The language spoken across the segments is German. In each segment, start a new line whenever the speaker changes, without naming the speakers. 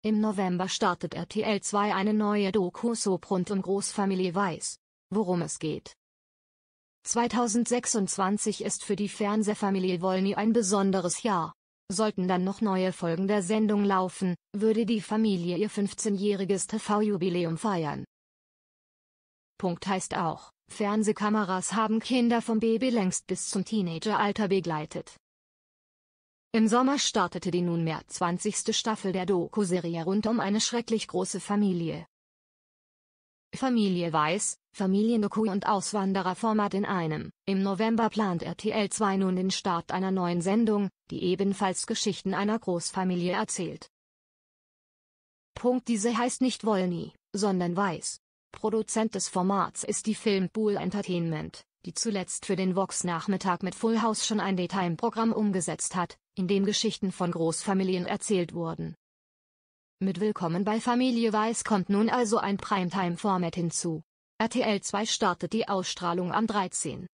Im November startet RTL 2 eine neue Doku-Soap rund um Großfamilie Weiß. Worum es geht. 2026 ist für die Fernsehfamilie Wolny ein besonderes Jahr. Sollten dann noch neue Folgen der Sendung laufen, würde die Familie ihr 15-jähriges TV-Jubiläum feiern. Punkt heißt auch, Fernsehkameras haben Kinder vom Baby längst bis zum Teenageralter begleitet. Im Sommer startete die nunmehr 20. Staffel der Doku-Serie rund um eine schrecklich große Familie. Familie Weiß, Familiendoku und Auswandererformat in einem. Im November plant RTL 2 nun den Start einer neuen Sendung, die ebenfalls Geschichten einer Großfamilie erzählt. Punkt diese heißt nicht Wolny, sondern Weiß. Produzent des Formats ist die Filmpool Entertainment die zuletzt für den Vox-Nachmittag mit Full House schon ein Daytime-Programm umgesetzt hat, in dem Geschichten von Großfamilien erzählt wurden. Mit Willkommen bei Familie Weiß kommt nun also ein Primetime-Format hinzu. RTL 2 startet die Ausstrahlung am 13.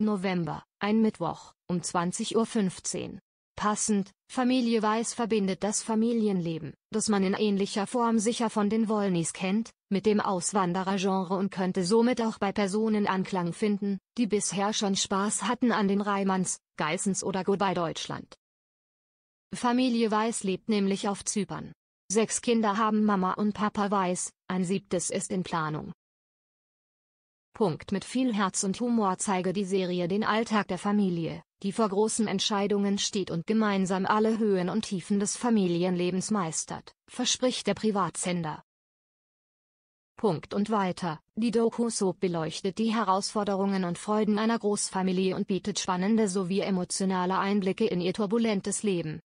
November, ein Mittwoch, um 20.15 Uhr. Passend, Familie Weiß verbindet das Familienleben, das man in ähnlicher Form sicher von den Wollnys kennt, mit dem Auswanderergenre und könnte somit auch bei Personen Anklang finden, die bisher schon Spaß hatten an den Reimanns, Geissens oder Goodbye Deutschland. Familie Weiß lebt nämlich auf Zypern. Sechs Kinder haben Mama und Papa Weiß, ein siebtes ist in Planung. Punkt. Mit viel Herz und Humor zeige die Serie den Alltag der Familie, die vor großen Entscheidungen steht und gemeinsam alle Höhen und Tiefen des Familienlebens meistert, verspricht der Privatsender. Punkt und weiter. Die Doku-Soap beleuchtet die Herausforderungen und Freuden einer Großfamilie und bietet spannende sowie emotionale Einblicke in ihr turbulentes Leben.